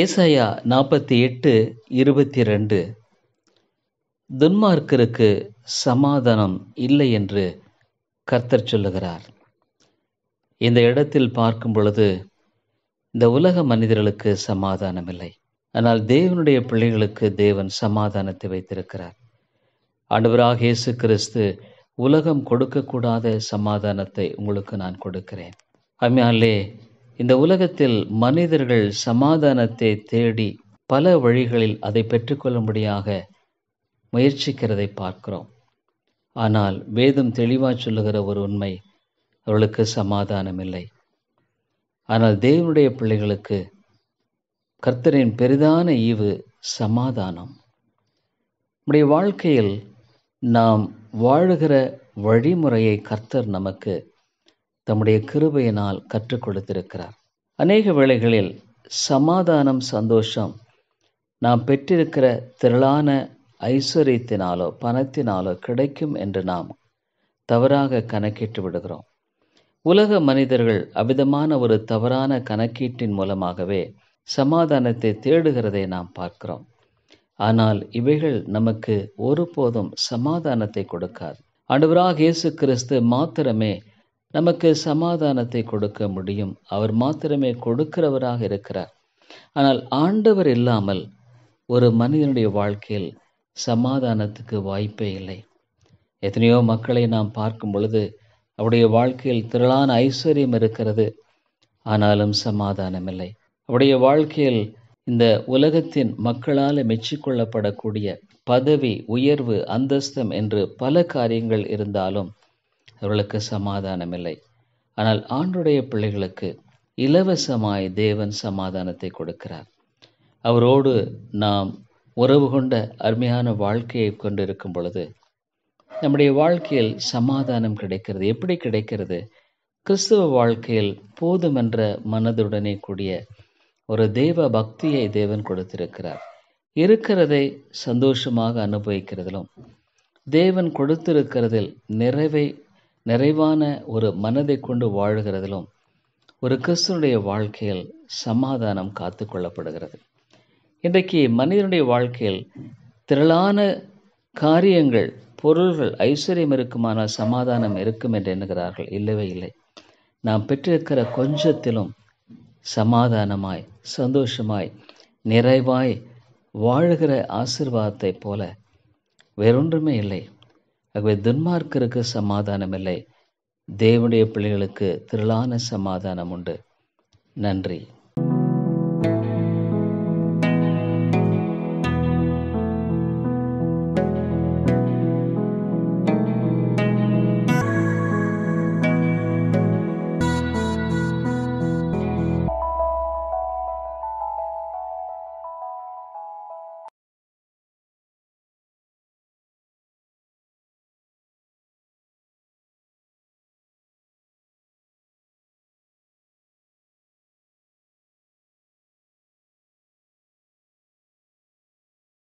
ஏசாயா நாற்பத்தி எட்டு இருபத்தி ரெண்டு துன்மார்க்கருக்கு சமாதானம் இல்லை என்று கர்த்தர் சொல்லுகிறார் இந்த இடத்தில் பார்க்கும் பொழுது இந்த உலக மனிதர்களுக்கு சமாதானம் இல்லை ஆனால் தேவனுடைய பிள்ளைகளுக்கு தேவன் சமாதானத்தை வைத்திருக்கிறார் அன்பராக இயேசு கிறிஸ்து உலகம் கொடுக்கக்கூடாத சமாதானத்தை உங்களுக்கு நான் கொடுக்கிறேன் அம்மையாலே இந்த உலகத்தில் மனிதர்கள் சமாதானத்தை தேடி பல வழிகளில் அதை பெற்றுக்கொள்ளும்படியாக முயற்சிக்கிறதை பார்க்கிறோம் ஆனால் வேதம் தெளிவாக சொல்லுகிற ஒரு உண்மை அவர்களுக்கு சமாதானம் இல்லை ஆனால் தேவனுடைய பிள்ளைகளுக்கு கர்த்தரின் பெரிதான ஈவு சமாதானம் நம்முடைய வாழ்க்கையில் நாம் வாழுகிற வழிமுறையை கர்த்தர் நமக்கு தம்முடைய கிருபையினால் கற்றுக் கொடுத்திருக்கிறார் அநேக வேளைகளில் சமாதானம் சந்தோஷம் நாம் பெற்றிருக்கிற திரளான ஐஸ்வர்யத்தினாலோ பணத்தினாலோ கிடைக்கும் என்று நாம் தவறாக கணக்கிட்டு விடுகிறோம் உலக மனிதர்கள் அவ்விதமான ஒரு தவறான கணக்கீட்டின் மூலமாகவே சமாதானத்தை தேடுகிறதை நாம் பார்க்கிறோம் ஆனால் இவைகள் நமக்கு ஒருபோதும் சமாதானத்தை கொடுக்காது அனுவராக இயேசு கிறிஸ்து மாத்திரமே நமக்கு சமாதானத்தை கொடுக்க முடியும் அவர் மாத்திரமே கொடுக்கிறவராக இருக்கிறார் ஆனால் ஆண்டவர் இல்லாமல் ஒரு மனிதனுடைய வாழ்க்கையில் சமாதானத்துக்கு வாய்ப்பே இல்லை எத்தனையோ மக்களை நாம் பார்க்கும் பொழுது அவருடைய வாழ்க்கையில் திரளான ஐஸ்வர்யம் இருக்கிறது ஆனாலும் சமாதானம் இல்லை அவருடைய வாழ்க்கையில் இந்த உலகத்தின் மக்களால் மெச்சிக்கொள்ளப்படக்கூடிய பதவி உயர்வு அந்தஸ்தம் என்று பல காரியங்கள் இருந்தாலும் அவர்களுக்கு சமாதானம் இல்லை ஆனால் ஆண்டுடைய பிள்ளைகளுக்கு இலவசமாய் தேவன் சமாதானத்தை கொடுக்கிறார் அவரோடு நாம் உறவு கொண்ட அருமையான வாழ்க்கையை கொண்டிருக்கும் பொழுது நம்முடைய வாழ்க்கையில் சமாதானம் கிடைக்கிறது எப்படி கிடைக்கிறது கிறிஸ்துவ வாழ்க்கையில் போதுமென்ற மனதுடனே கூடிய ஒரு தெய்வ பக்தியை தேவன் கொடுத்திருக்கிறார் இருக்கிறதை சந்தோஷமாக அனுபவிக்கிறதிலும் தேவன் கொடுத்திருக்கிறதில் நிறைவை நிறைவான ஒரு மனதை கொண்டு வாழ்கிறதிலும் ஒரு கிறிஸ்தனுடைய வாழ்க்கையில் சமாதானம் காத்து கொள்ளப்படுகிறது இன்றைக்கு மனிதனுடைய வாழ்க்கையில் திரளான காரியங்கள் பொருள்கள் ஐஸ்வர்யம் இருக்குமான சமாதானம் இருக்கும் என்று எண்ணுகிறார்கள் இல்லவே இல்லை நாம் பெற்றிருக்கிற கொஞ்சத்திலும் சமாதானமாய் சந்தோஷமாய் நிறைவாய் வாழுகிற ஆசிர்வாதத்தைப் போல வேறொன்றுமே இல்லை ஆகவே துன்மார்க்கருக்கு சமாதானம் இல்லை தேவனுடைய பிள்ளைகளுக்கு திரளான சமாதானம் உண்டு நன்றி